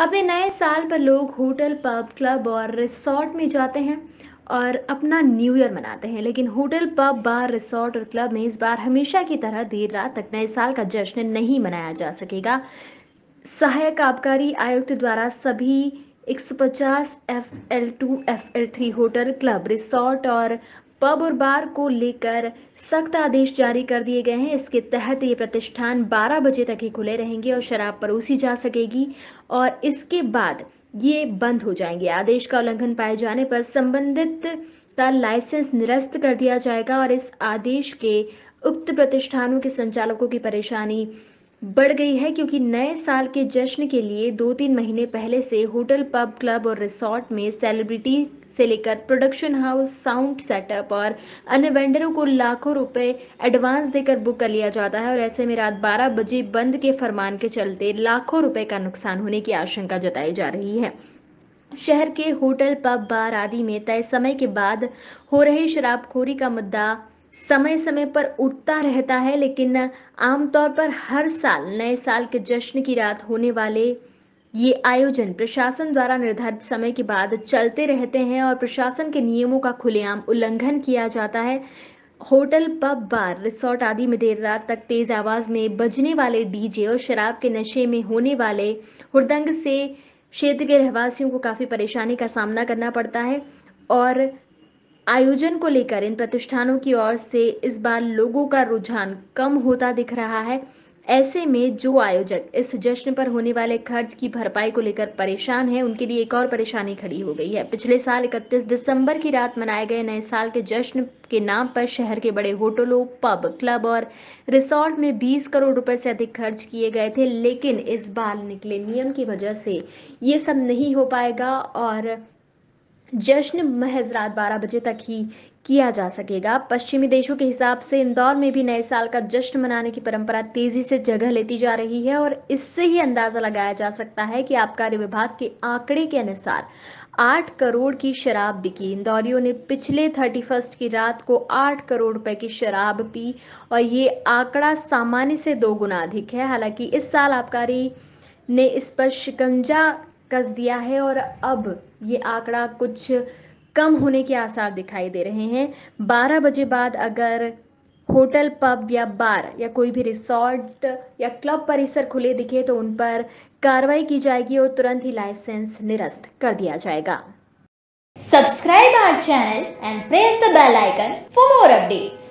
अपने नए साल पर लोग होटल पब क्लब और रिसोर्ट में जाते हैं और अपना न्यू ईयर मनाते हैं लेकिन होटल पब बार रिसोर्ट और क्लब में इस बार हमेशा की तरह देर रात तक नए साल का जश्न नहीं मनाया जा सकेगा सहायक आबकारी आयुक्त द्वारा सभी 150 F L two F L three hotel club resort और पब और बार को लेकर सख्त आदेश जारी कर दिए गए हैं इसके तहत ये प्रतिष्ठान 12 बजे तक ही खुले रहेंगे और शराब परोसी जा सकेगी और इसके बाद ये बंद हो जाएंगे आदेश का उल्लंघन पाए जाने पर संबंधित का लाइसेंस निरस्त कर दिया जाएगा और इस आदेश के उक्त प्रतिष्ठानों के संचालकों की परेशानी बढ़ गई है क्योंकि नए साल के जश्न के लिए दो तीन महीने पहले से होटल पब क्लब और रिसोर्ट में सेलिब्रिटी से लेकर प्रोडक्शन हाउस साउंड सेटअप और अन्य वेंडरों को लाखों रुपए एडवांस देकर बुक कर लिया जाता है और ऐसे में रात 12 बजे बंद के फरमान के चलते लाखों रुपए का नुकसान होने की आशंका जताई जा रही है शहर के होटल पब बार आदि में तय समय के बाद हो रही शराबखोरी का मुद्दा समय समय पर उठता रहता है लेकिन आमतौर पर हर साल नए साल के जश्न की रात होने वाले ये आयोजन प्रशासन द्वारा निर्धारित समय के बाद चलते रहते हैं और प्रशासन के नियमों का खुलेआम उल्लंघन किया जाता है होटल पब बार रिसोर्ट आदि में देर रात तक तेज आवाज में बजने वाले डीजे और शराब के नशे में होने वाले हुड़दंग से क्षेत्र के रहवासियों को काफ़ी परेशानी का सामना करना पड़ता है और आयोजन को लेकर इन प्रतिष्ठानों की ओर से इस बार लोगों का रुझान कम होता दिख रहा है ऐसे में जो आयोजक इस जश्न पर होने वाले खर्च की भरपाई को लेकर परेशान हैं उनके लिए एक और परेशानी खड़ी हो गई है पिछले साल 31 दिसंबर की रात मनाए गए नए साल के जश्न के नाम पर शहर के बड़े होटलों पब क्लब और रिसोर्ट में 20 करोड़ रुपए से अधिक खर्च किए गए थे लेकिन इस बार निकले नियम की वजह से ये सब नहीं हो पाएगा और जश्न महज रात बारह बजे तक ही किया जा सकेगा पश्चिमी देशों के हिसाब से इंदौर में भी नए साल का जश्न मनाने की परंपरा तेजी से जगह लेती जा रही है और इससे ही अंदाजा लगाया जा सकता है कि आबकारी विभाग के आंकड़े के अनुसार आठ करोड़ की शराब बिकी इंदौरियों ने पिछले थर्टी फर्स्ट की रात को आठ करोड़ रुपए की शराब पी और ये आंकड़ा सामान्य से दो गुना अधिक है हालांकि इस साल आबकारी ने इस पर शिकंजा कस दिया है और अब ये आंकड़ा कुछ कम होने के आसार दिखाई दे रहे हैं 12 बजे बाद अगर होटल पब या बार या कोई भी रिसोर्ट या क्लब परिसर खुले दिखे तो उन पर कार्रवाई की जाएगी और तुरंत ही लाइसेंस निरस्त कर दिया जाएगा subscribe our channel and press the bell icon for more updates